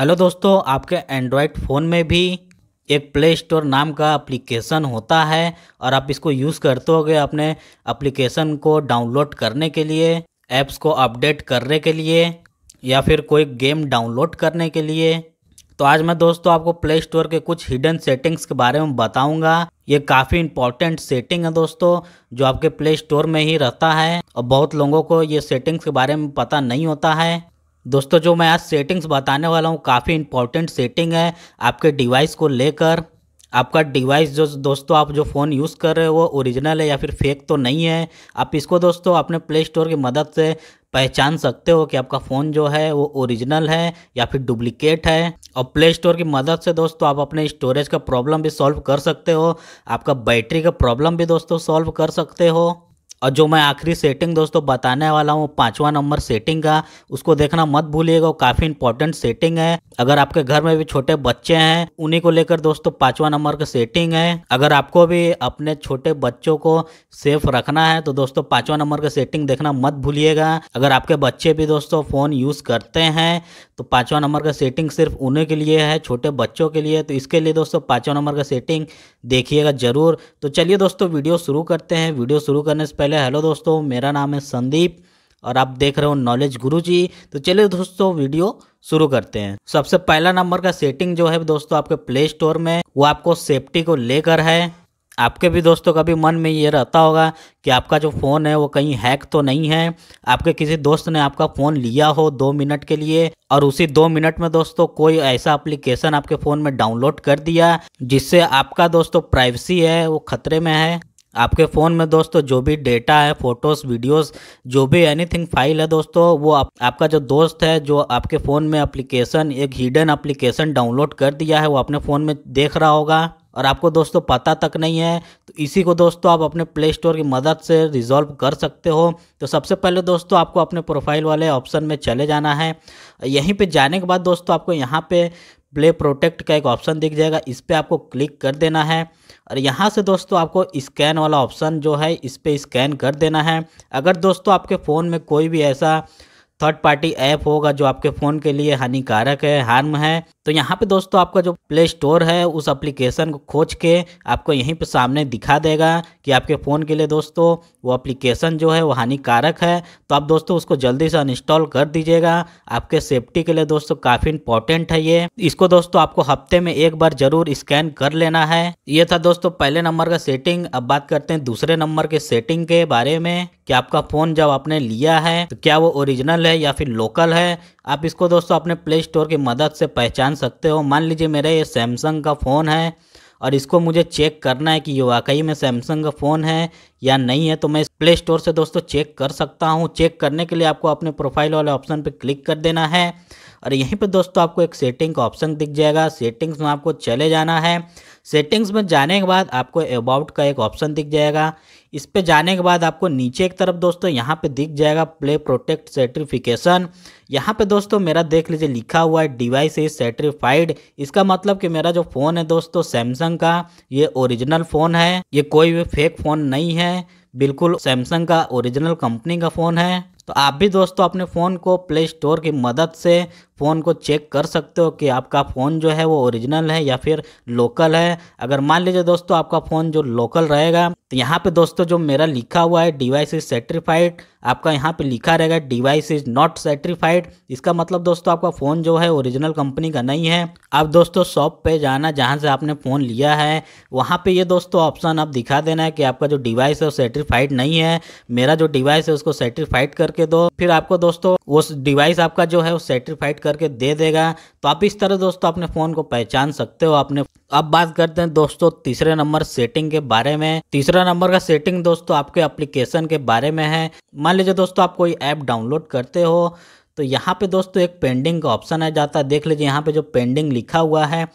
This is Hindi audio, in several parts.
हेलो दोस्तों आपके एंड्रॉयड फ़ोन में भी एक प्ले स्टोर नाम का एप्लीकेशन होता है और आप इसको यूज़ करते होगे अपने एप्लीकेशन को डाउनलोड करने के लिए ऐप्स को अपडेट करने के लिए या फिर कोई गेम डाउनलोड करने के लिए तो आज मैं दोस्तों आपको प्ले स्टोर के कुछ हिडन सेटिंग्स के बारे में बताऊंगा ये काफ़ी इंपॉर्टेंट सेटिंग है दोस्तों जो आपके प्ले स्टोर में ही रहता है और बहुत लोगों को ये सेटिंग्स के बारे में पता नहीं होता है दोस्तों जो मैं आज सेटिंग्स बताने वाला हूँ काफ़ी इंपॉर्टेंट सेटिंग है आपके डिवाइस को लेकर आपका डिवाइस जो दोस्तों आप जो फ़ोन यूज़ कर रहे हो वो ओरिजिनल है या फिर फेक तो नहीं है आप इसको दोस्तों अपने प्ले स्टोर की मदद से पहचान सकते हो कि आपका फ़ोन जो है वो ओरिजिनल है या फिर डुप्लीकेट है और प्ले स्टोर की मदद से दोस्तों आप अपने स्टोरेज का प्रॉब्लम भी सॉल्व कर सकते हो आपका बैटरी का प्रॉब्लम भी दोस्तों सॉल्व कर सकते हो और जो मैं आखिरी सेटिंग दोस्तों बताने वाला हूँ पाँचवा नंबर सेटिंग का उसको देखना मत भूलिएगा काफ़ी इंपॉर्टेंट सेटिंग है अगर आपके घर में भी छोटे बच्चे हैं उन्हीं को लेकर दोस्तों पाँचवा नंबर का सेटिंग है अगर आपको भी अपने छोटे बच्चों को सेफ रखना है तो दोस्तों पाँचवा नंबर का सेटिंग देखना मत भूलिएगा अगर आपके बच्चे भी दोस्तों फ़ोन यूज़ करते हैं तो पाँचवा नंबर का सेटिंग सिर्फ उन्हीं के लिए है छोटे बच्चों के लिए तो इसके लिए दोस्तों पाँचवा नंबर का सेटिंग देखिएगा ज़रूर तो चलिए दोस्तों वीडियो शुरू करते हैं वीडियो शुरू करने से पहले पहले हेलो दोस्तों मेरा नाम है संदीप और आप देख रहे हो नॉलेज गुरु जी तो चलिए दोस्तों वीडियो शुरू करते हैं सबसे पहला नंबर का सेटिंग जो है दोस्तों आपके प्ले स्टोर में वो आपको सेफ्टी को लेकर है आपके भी दोस्तों का भी मन में ये रहता होगा कि आपका जो फ़ोन है वो कहीं हैक तो नहीं है आपके किसी दोस्त ने आपका फ़ोन लिया हो दो मिनट के लिए और उसी दो मिनट में दोस्तों कोई ऐसा एप्लीकेशन आपके फ़ोन में डाउनलोड कर दिया जिससे आपका दोस्तों प्राइवेसी है वो खतरे में है आपके फ़ोन में दोस्तों जो भी डेटा है फ़ोटोज़ वीडियोस जो भी एनीथिंग फाइल है दोस्तों वो आप, आपका जो दोस्त है जो आपके फ़ोन में एप्लीकेशन एक हिडन एप्लीकेशन डाउनलोड कर दिया है वो अपने फ़ोन में देख रहा होगा और आपको दोस्तों पता तक नहीं है तो इसी को दोस्तों आप अपने प्ले स्टोर की मदद से रिजॉल्व कर सकते हो तो सबसे पहले दोस्तों आपको अपने प्रोफाइल वाले ऑप्शन में चले जाना है यहीं पे जाने के बाद दोस्तों आपको यहाँ पे प्ले प्रोटेक्ट का एक ऑप्शन दिख जाएगा इस पर आपको क्लिक कर देना है और यहाँ से दोस्तों आपको स्कैन वाला ऑप्शन जो है इस पर स्कैन कर देना है अगर दोस्तों आपके फ़ोन में कोई भी ऐसा थर्ड पार्टी ऐप होगा जो आपके फ़ोन के लिए हानिकारक है हार्म है तो यहाँ पे दोस्तों आपका जो प्ले स्टोर है उस एप्लीकेशन को खोज के आपको यहीं पे सामने दिखा देगा कि आपके फ़ोन के लिए दोस्तों वो एप्लीकेशन जो है वो हानिकारक है तो आप दोस्तों उसको जल्दी से अनइंस्टॉल कर दीजिएगा आपके सेफ्टी के लिए दोस्तों काफ़ी इंपॉर्टेंट है ये इसको दोस्तों आपको हफ्ते में एक बार ज़रूर स्कैन कर लेना है ये था दोस्तों पहले नंबर का सेटिंग अब बात करते हैं दूसरे नंबर के सेटिंग के बारे में कि आपका फ़ोन जब आपने लिया है तो क्या वो ओरिजिनल है या फिर लोकल है आप इसको दोस्तों अपने प्ले स्टोर की मदद से पहचान सकते हो मान लीजिए मेरा ये सैमसंग का फ़ोन है और इसको मुझे चेक करना है कि ये वाकई में सैमसंग का फ़ोन है या नहीं है तो मैं प्ले स्टोर से दोस्तों चेक कर सकता हूँ चेक करने के लिए आपको अपने प्रोफाइल वाले ऑप्शन पर क्लिक कर देना है और यहीं पर दोस्तों आपको एक सेटिंग का ऑप्शन दिख जाएगा सेटिंग्स में आपको चले जाना है सेटिंग्स में जाने के बाद आपको अबाउट का एक ऑप्शन दिख जाएगा इस पे जाने के बाद आपको नीचे एक तरफ दोस्तों यहाँ पे दिख जाएगा प्ले प्रोटेक्ट सर्टिफिकेशन यहाँ पे दोस्तों मेरा देख लीजिए लिखा हुआ है डिवाइस इज सर्टिफाइड इसका मतलब कि मेरा जो फ़ोन है दोस्तों सैमसंग का ये ओरिजिनल फ़ोन है ये कोई भी फेक फ़ोन नहीं है बिल्कुल सैमसंग का ओरिजिनल कंपनी का फ़ोन है तो आप भी दोस्तों अपने फ़ोन को प्ले स्टोर की मदद से फ़ोन को चेक कर सकते हो कि आपका फ़ोन जो है वो ओरिजिनल है या फिर लोकल है अगर मान लीजिए दोस्तों आपका फ़ोन जो लोकल रहेगा तो यहाँ पे दोस्तों जो मेरा लिखा हुआ है डिवाइस इज सर्टिफाइड आपका यहाँ पे लिखा रहेगा डिवाइस इज नॉट सर्टिफाइड इसका मतलब दोस्तों आपका फ़ोन जो है ओरिजिनल कंपनी का नहीं है आप दोस्तों शॉप पे जाना जहाँ से आपने फ़ोन लिया है वहाँ पे ये दोस्तों ऑप्शन आप दिखा देना है कि आपका जो डिवाइस है वो सर्टिफाइड नहीं है मेरा जो डिवाइस है उसको सर्टिफाइड करके दो फिर आपको दोस्तों वो डिवाइस आपका जो है वो सर्टिफाइड कर करके दे देगा तो आप इस तरह दोस्तों अपने फ़ोन को पहचान सकते हो अपने अब बात करते हैं दोस्तों तीसरे नंबर सेटिंग के बारे में तीसरा नंबर का सेटिंग दोस्तों आपके एप्लीकेशन के बारे में है मान लीजिए दोस्तों आप कोई ऐप डाउनलोड करते हो तो यहाँ पे दोस्तों एक पेंडिंग का ऑप्शन आ जाता है देख लीजिए यहाँ पे जो पेंडिंग लिखा हुआ है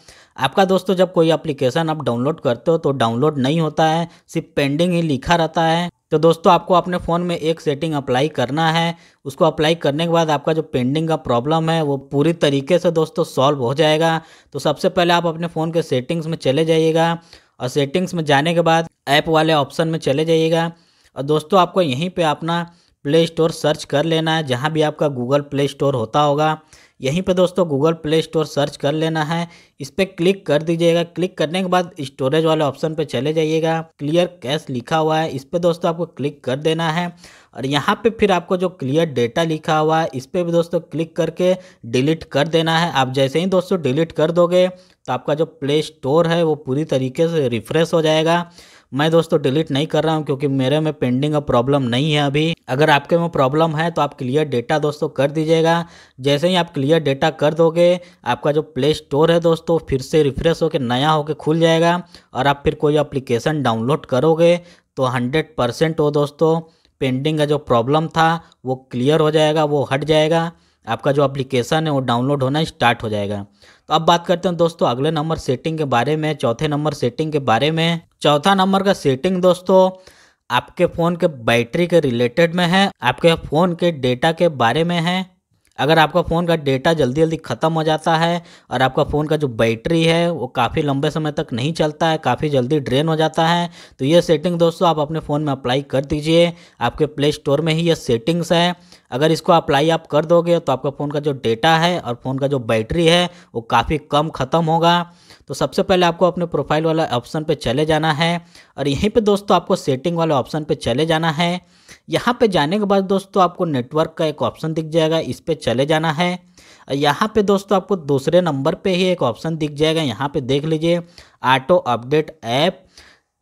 आपका दोस्तों जब कोई एप्लीकेशन आप डाउनलोड करते हो तो डाउनलोड नहीं होता है सिर्फ पेंडिंग ही लिखा रहता है तो दोस्तों आपको अपने फ़ोन में एक सेटिंग अप्लाई करना है उसको अप्लाई करने के बाद आपका जो पेंडिंग का प्रॉब्लम है वो पूरी तरीके से दोस्तों सॉल्व हो जाएगा तो सबसे पहले आप अपने फ़ोन के सेटिंग्स में चले जाइएगा और सेटिंग्स में जाने के बाद ऐप वाले ऑप्शन में चले जाइएगा और दोस्तों आपको यहीं पर अपना प्ले स्टोर सर्च कर लेना है जहाँ भी आपका गूगल प्ले स्टोर होता होगा यहीं पे दोस्तों गूगल प्ले स्टोर सर्च कर लेना है इस पर क्लिक कर दीजिएगा क्लिक करने के बाद स्टोरेज वाले ऑप्शन पे चले जाइएगा क्लियर कैश लिखा हुआ है इस पर दोस्तों आपको क्लिक कर देना है और यहाँ पे फिर आपको जो क्लियर डेटा लिखा हुआ है इस पर भी दोस्तों क्लिक करके डिलीट कर देना है आप जैसे ही दोस्तों डिलीट कर दोगे तो आपका जो प्ले स्टोर है वो पूरी तरीके से रिफ्रेश हो जाएगा मैं दोस्तों डिलीट नहीं कर रहा हूँ क्योंकि मेरे में पेंडिंग अब प्रॉब्लम नहीं है अभी अगर आपके में प्रॉब्लम है तो आप क्लियर डेटा दोस्तों कर दीजिएगा जैसे ही आप क्लियर डेटा कर दोगे आपका जो प्ले स्टोर है दोस्तों फिर से रिफ्रेश होकर नया होकर खुल जाएगा और आप फिर कोई अप्लीकेशन डाउनलोड करोगे तो हंड्रेड परसेंट वो दोस्तों पेंडिंग का जो प्रॉब्लम था वो क्लियर हो जाएगा वो हट जाएगा आपका जो एप्लीकेशन है वो डाउनलोड होना स्टार्ट हो जाएगा तो अब बात करते हैं दोस्तों अगले नंबर सेटिंग के बारे में चौथे नंबर सेटिंग के बारे में चौथा नंबर का सेटिंग दोस्तों आपके फ़ोन के बैटरी के रिलेटेड में है आपके फ़ोन के डेटा के बारे में है अगर आपका फ़ोन का डेटा जल्दी जल्दी ख़त्म हो जाता है और आपका फ़ोन का जो बैटरी है वो काफ़ी लंबे समय तक नहीं चलता है काफ़ी जल्दी ड्रेन हो जाता है तो ये सेटिंग दोस्तों आप अपने फ़ोन में अप्लाई कर दीजिए आपके प्ले स्टोर में ही ये सेटिंग्स है अगर इसको अप्लाई आप कर दोगे तो आपका फ़ोन का जो डेटा है और फ़ोन का जो बैटरी है वो काफ़ी कम ख़त्म होगा तो सबसे पहले आपको अपने प्रोफाइल वाला ऑप्शन पर चले जाना है और यहीं पर दोस्तों आपको सेटिंग वाले ऑप्शन पर चले जाना है यहाँ पर जाने के बाद दोस्तों आपको नेटवर्क का एक ऑप्शन दिख जाएगा इस पर चले जाना है और यहाँ पे दोस्तों आपको दूसरे नंबर पे ही एक ऑप्शन दिख जाएगा यहाँ पे देख लीजिए ऑटो अपडेट ऐप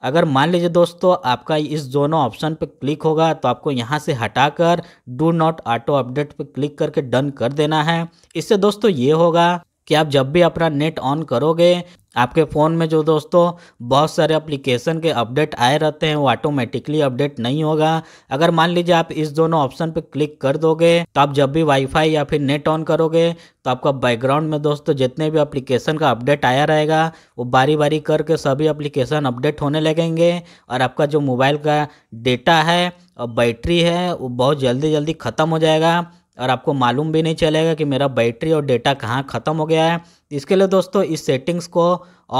अगर मान लीजिए दोस्तों आपका इस दोनों ऑप्शन पर क्लिक होगा तो आपको यहाँ से हटाकर डू नॉट ऑटो अपडेट पर क्लिक करके डन कर देना है इससे दोस्तों ये होगा कि आप जब भी अपना नेट ऑन करोगे आपके फ़ोन में जो दोस्तों बहुत सारे एप्लीकेशन के अपडेट आए रहते हैं वो ऑटोमेटिकली अपडेट नहीं होगा अगर मान लीजिए आप इस दोनों ऑप्शन पर क्लिक कर दोगे तो आप जब भी वाईफाई या फिर नेट ऑन करोगे तो आपका बैकग्राउंड में दोस्तों जितने भी एप्लीकेशन का अपडेट आया रहेगा वो बारी बारी करके सभी अप्लीकेशन अपडेट होने लगेंगे और आपका जो मोबाइल का डेटा है और बैटरी है वो बहुत जल्दी जल्दी ख़त्म हो जाएगा और आपको मालूम भी नहीं चलेगा कि मेरा बैटरी और डेटा कहाँ ख़त्म हो गया है इसके लिए दोस्तों इस सेटिंग्स को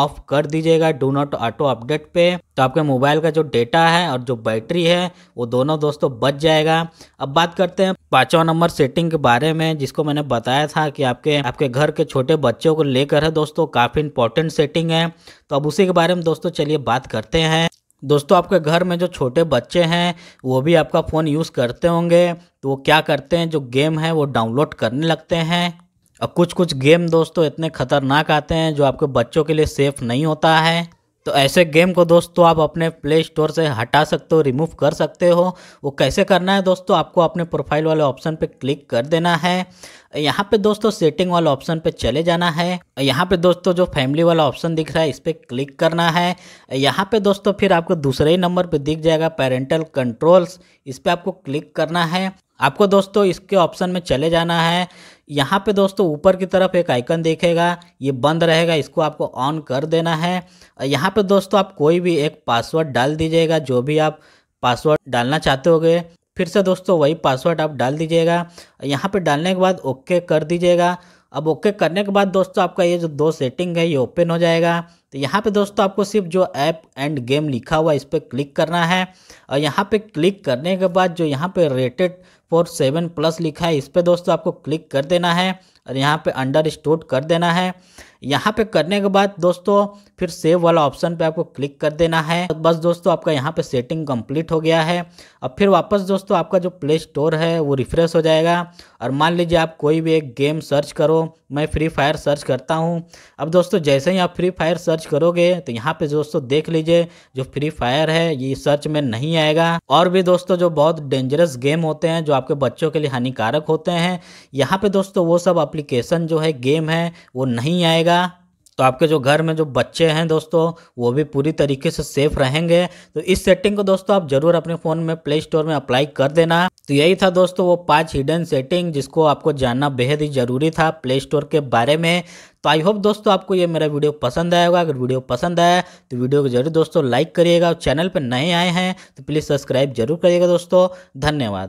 ऑफ कर दीजिएगा डू नॉट ऑटो अपडेट पे तो आपके मोबाइल का जो डेटा है और जो बैटरी है वो दोनों दोस्तों बच जाएगा अब बात करते हैं पाँचवा नंबर सेटिंग के बारे में जिसको मैंने बताया था कि आपके आपके घर के छोटे बच्चों को लेकर है दोस्तों काफ़ी इंपॉर्टेंट सेटिंग है तो अब उसी के बारे में दोस्तों चलिए बात करते हैं दोस्तों आपके घर में जो छोटे बच्चे हैं वो भी आपका फ़ोन यूज़ करते होंगे तो वो क्या करते हैं जो गेम है वो डाउनलोड करने लगते हैं और कुछ कुछ गेम दोस्तों इतने ख़तरनाक आते हैं जो आपके बच्चों के लिए सेफ़ नहीं होता है तो ऐसे गेम को दोस्तों आप अपने प्ले स्टोर से हटा सकते हो रिमूव कर सकते हो वो कैसे करना है दोस्तों आपको अपने प्रोफाइल वाले ऑप्शन पे क्लिक कर देना है यहाँ पे दोस्तों सेटिंग वाले ऑप्शन पे चले जाना है यहाँ पे दोस्तों जो फैमिली वाला ऑप्शन दिख रहा है इस पर क्लिक करना है यहाँ पे दोस्तों फिर आपको दूसरे ही नंबर पे दिख जाएगा पेरेंटल कंट्रोल्स इस पर आपको क्लिक करना है आपको दोस्तों इसके ऑप्शन में चले जाना है यहाँ पे दोस्तों ऊपर की तरफ एक आइकन देखेगा ये बंद रहेगा इसको आपको ऑन कर देना है यहाँ पे दोस्तों आप कोई भी एक पासवर्ड डाल दीजिएगा जो भी आप पासवर्ड डालना चाहते होगे फिर से दोस्तों वही पासवर्ड आप डाल दीजिएगा यहाँ पे डालने के बाद ओके कर दीजिएगा अब ओके करने के बाद दोस्तों आपका ये जो दो सेटिंग है ये ओपन हो जाएगा तो यहाँ पे दोस्तों आपको सिर्फ जो ऐप एंड गेम लिखा हुआ है इस पर क्लिक करना है और यहाँ पे क्लिक करने के बाद जो यहाँ पे रेटेड फॉर सेवन प्लस लिखा है इस पर दोस्तों आपको क्लिक कर देना है और यहाँ पे अंडर स्टोर कर देना है यहाँ पे करने के बाद दोस्तों फिर सेव वाला ऑप्शन पे आपको क्लिक कर देना है तो बस दोस्तों आपका यहाँ पे सेटिंग कंप्लीट हो गया है अब फिर वापस दोस्तों आपका जो प्ले स्टोर है वो रिफ्रेश हो जाएगा और मान लीजिए आप कोई भी एक गेम सर्च करो मैं फ्री फायर सर्च करता हूँ अब दोस्तों जैसे ही आप फ्री फायर सर्च करोगे तो यहाँ पे दोस्तों देख लीजिए जो फ्री फायर है ये सर्च में नहीं आएगा और भी दोस्तों जो बहुत डेंजरस गेम होते हैं जो आपके बच्चों के लिए हानिकारक होते हैं यहाँ पे दोस्तों वो सब अप्लीकेशन जो है गेम है वो नहीं आएगा रहेगा तो आपके जो घर में जो बच्चे हैं दोस्तों वो भी पूरी तरीके से सेफ रहेंगे तो इस सेटिंग को दोस्तों आप जरूर अपने फ़ोन में प्ले स्टोर में अप्लाई कर देना तो यही था दोस्तों वो पांच हिडन सेटिंग जिसको आपको जानना बेहद ही ज़रूरी था प्ले स्टोर के बारे में तो आई होप दोस्तों आपको ये मेरा वीडियो पसंद आया होगा अगर वीडियो पसंद आया तो वीडियो को जरूर दोस्तों लाइक करिएगा चैनल पर नए आए हैं तो प्लीज़ सब्सक्राइब जरूर करिएगा दोस्तों धन्यवाद